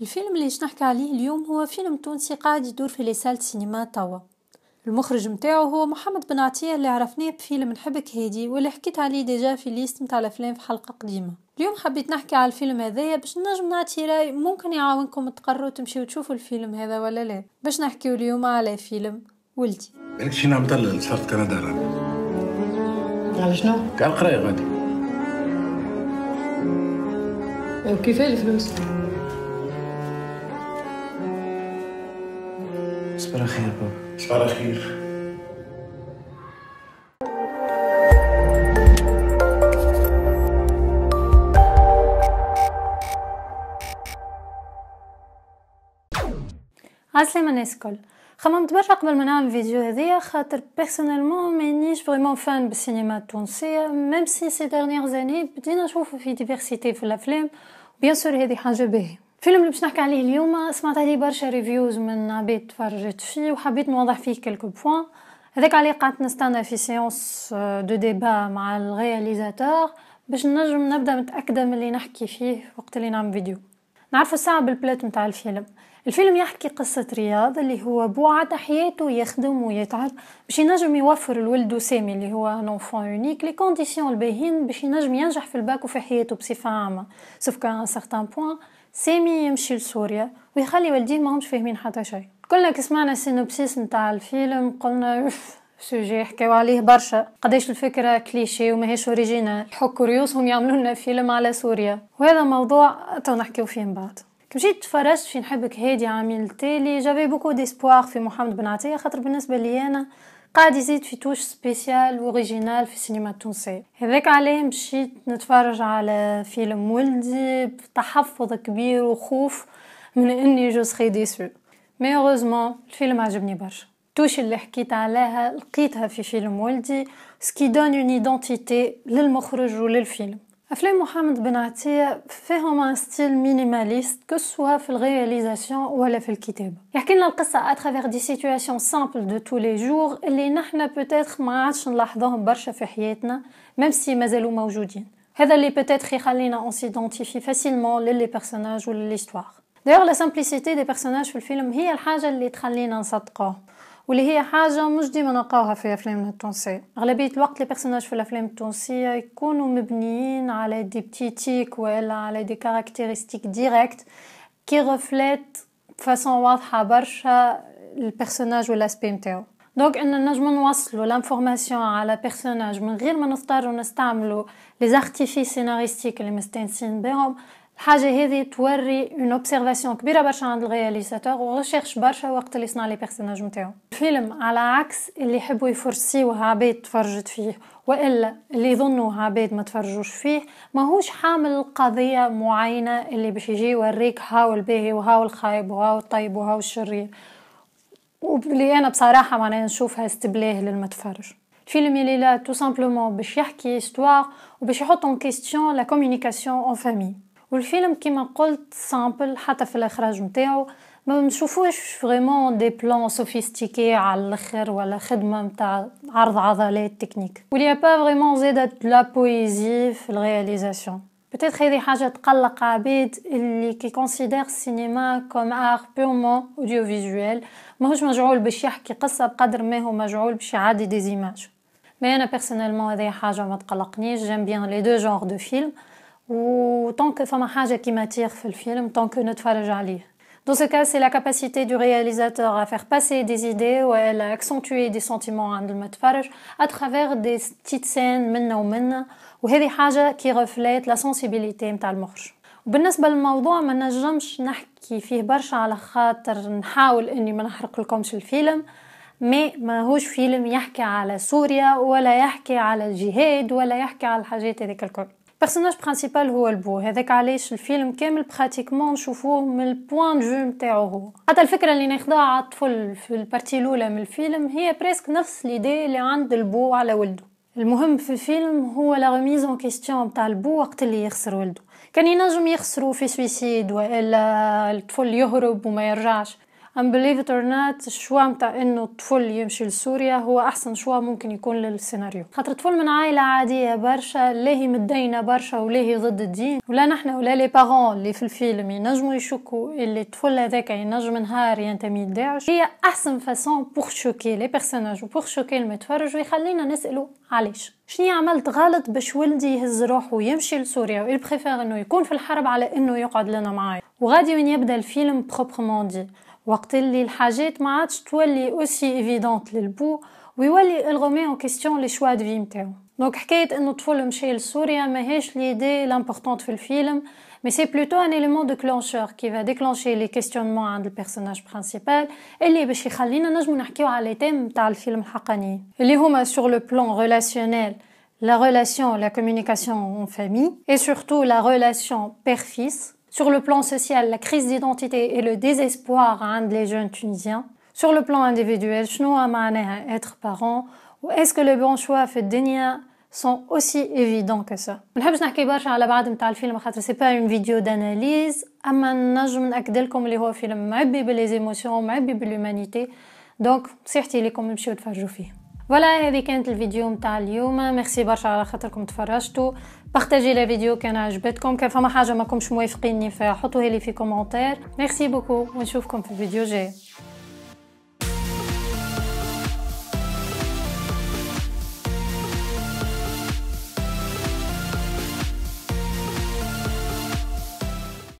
الفيلم اللي نحكي عليه اليوم هو فيلم تونسي قاعد يدور في لسال سينما توا المخرج متاعو هو محمد بن عطية اللي عرفناه بفيلم نحبك هادي واللي حكيت عليه ديجا في ليست متاع الافلام في حلقه قديمه اليوم حبيت نحكي على الفيلم هذايا باش نجم نعطي راي ممكن يعاونكم تقرروا تمشيو تشوفوا الفيلم هذا ولا لا باش نحكيو اليوم على فيلم ولدي بالك شي نعم طلل صارت كندا على شنو؟ على القرايه غادي كيفاه الفلوس؟ تصبح على خير بابا تصبح على خير عسلامة الناس الكل خممت برشا قبل ما نعمل الفيديو هذيا خاطر بيرسونيلمون مانيش فريمون فان بالسينما التونسية ميم سي سي دارنيغ زاني بدينا نشوفو في ديفيرسيتي في الافلام بيان سور هاذي حاجة باهية الفيلم اللي باش نحكي عليه اليوم سمعت عليه برشا ريفيوز من عباد تفرجت فيه وحبيت نوضح فيه كلكو بوان هذاك عليه قعدت نستنى في سيونس دو ديبا مع الرياليزاتور باش نجم نبدا متاكده من اللي نحكي فيه وقت اللي نعمل فيديو نعرفوا الساعه بالبلات نتاع الفيلم الفيلم يحكي قصة رياض اللي هو بوعة عطا حياته يخدم ويتعب باش ينجم يوفر لولدو سامي اللي هو نونفون يونيك لي كونديسيون الباهين باش ينجم ينجح في الباك وفي حياته بصفة عامة سوف كان سارتان بوان سامي يمشي لسوريا ويخلي والديه ما همش فاهمين حتى شيء كلنا سمعنا سينوبسيس نتاع الفيلم قلنا سوجي حكاو عليه برشا قداش الفكره كليشي وماهيش اوريجينال حكوا ريوسهم يعملوا لنا فيلم على سوريا وهذا موضوع تو نحكيو فيه من بعد مشيت تفرجت في نحبك هادي عامل تالي جافي بوكو ديسبواغ في محمد بن عطيه خاطر بالنسبه لي انا قاعد يزيد في توش سبيسيال اوريجينال في السينما التونسية هذاك عليه مشيت نتفرج على فيلم ولدي بتحفظ كبير وخوف من اني جو سخي ديسو مي هوزمون الفيلم عجبني برشا توش اللي حكيت عليها لقيتها في فيلم ولدي سكي دون اون ايدونتيتي للمخرج وللفيلم Afley Mohamed Ben fait un style minimaliste, que ce soit dans la réalisation ou dans le Il à travers des situations simples de tous les jours, que nous peut-être pas beaucoup dans même si sont toujours nous facilement les personnages ou l'histoire. D'ailleurs, la simplicité des personnages dans le film est la chose qui nous واللي هي حاجه مش ديما نلقاوها في الافلام التونسيه اغلبيه الوقت لي في الافلام التونسيه يكونوا مبنيين على دي بتيتيك ولا على دي كاركتيرستيك ديريكت كي غفلات بفاسون واضحه برشا البيرسوناج والاسبي نتاعو دونك ان نجمو نوصلو لانفورماسيون على بيرسوناج من غير ما نضطروا نستعملو لي زارتيفيس سيناريستيك اللي مستانسين بهم الحاجه هذه توري اون اوبسيرفاسيون كبيره برشا عند الرياليزاتور وغشيرش برشا وقت اللي صنع لي بيرسوناج نتاعو الفيلم على عكس اللي يحبوا يفرسيوه عباد تفرجت فيه والا اللي يظنوا عباد ما تفرجوش فيه ماهوش حامل قضيه معينه اللي باش يجي يوريك هاو الباهي وهاو الخايب وهاو الطيب وهاو الشرير واللي انا بصراحه معناها نشوفها استبلاه للمتفرج الفيلم اللي لا تو سامبلومون باش يحكي استوار وباش يحط ان كيستيون لا كومونيكاسيون اون فامي والفيلم كيما قلت سامبل حتى في الاخراج نتاعو ما نشوفوش فريمون دي بلان سوفيستيكي على الاخر ولا خدمه نتاع عرض عضلات تكنيك ولي با فريمون زيد لا بويزي في الرياليزاسيون بتيت هذه حاجه تقلق عبيد اللي كي كونسيدير السينما كوم ار بيورمون اوديو فيجوال ماهوش مجعول باش يحكي قصه بقدر ما هو مجعول باش يعدي زيماج مي انا بيرسونيلمون هذه حاجه ما تقلقنيش جيم بيان لي دو جونغ دو فيلم وطونك فما حاجة كي m'attire في الفيلم طونك نتفرج عليه Dans ce cas, c'est la capacité du réalisateur à faire passer des idées ou à accentuer des sentiments à travers des petites scènes منا ومنا وهذه حاجة qui reflète la sensibilité متاع المخرج بالنسبة للموضوع ما نجمش نحكي فيه برشا على خاطر نحاول اني ما نحرق لكمش الفيلم مي ما هوش فيلم يحكي على سوريا ولا يحكي على الجهاد ولا يحكي على الحاجات هذيك الكل البيرسوناج برينسيبال هو البو هذاك علاش الفيلم كامل براتيكمون نشوفوه من البوان دو نتاعو هو حتى الفكره اللي ناخذها على الطفل في البارتي الاولى من الفيلم هي بريسك نفس ليدي اللي عند البو على ولده المهم في الفيلم هو لا ريميز اون كيستيون تاع البو وقت اللي يخسر ولده كان ينجم يخسرو في سويسيد والا الطفل يهرب وما يرجعش ام بليف ات اور نات الشوا نتاع انه الطفل يمشي لسوريا هو احسن شوا ممكن يكون للسيناريو خاطر طفل من عائله عاديه برشا لاهي متدينه برشا ولاهي ضد الدين ولا نحن ولا لي بارون اللي في الفيلم ينجموا يشكوا اللي الطفل هذاك ينجم نهار ينتمي لداعش هي احسن فاسون بوغ شوكي لي بيرسوناج وبور شوكي المتفرج ويخلينا نسالو علاش شنو عملت غلط باش ولدي يهز روحه ويمشي لسوريا ويل بريفير انه يكون في الحرب على انه يقعد لنا معايا وغادي من يبدا الفيلم بروبرمون دي ou acte de la nécessité, qui est aussi évidente pour le bout, ou est roman en question, les choix de vie. Donc, la question de notre film, c'est le sourire, mais pas l'idée importante du film. Mais c'est plutôt un élément de déclencheur qui va déclencher les questionnements hein, des personnages principaux et les personnalités. Nous montrons les thèmes du film. Les hommes sur le plan relationnel, la relation, la communication en famille et surtout la relation père fils. Sur le plan social, la crise d'identité et le désespoir qu'ont les jeunes tunisiens Sur le plan individuel, qu'est-ce que ça signifie parent Ou est-ce que les bons choix dans le sont aussi évidents que ça Je vais vous parler de la fin du film, parce que pas une vidéo d'analyse, mais je peux vous dire que c'est un film qui aime les émotions, qui aime l'humanité. Donc, je vous invite à regarder. فوالا هذه كانت الفيديو نتاع اليوم ميرسي برشا على خاطركم تفرجتوا بارتاجي لا فيديو كان عجبتكم كان فما حاجه ماكمش موافقيني فحطوها لي في كومونتير ميرسي بوكو ونشوفكم في الفيديو جاي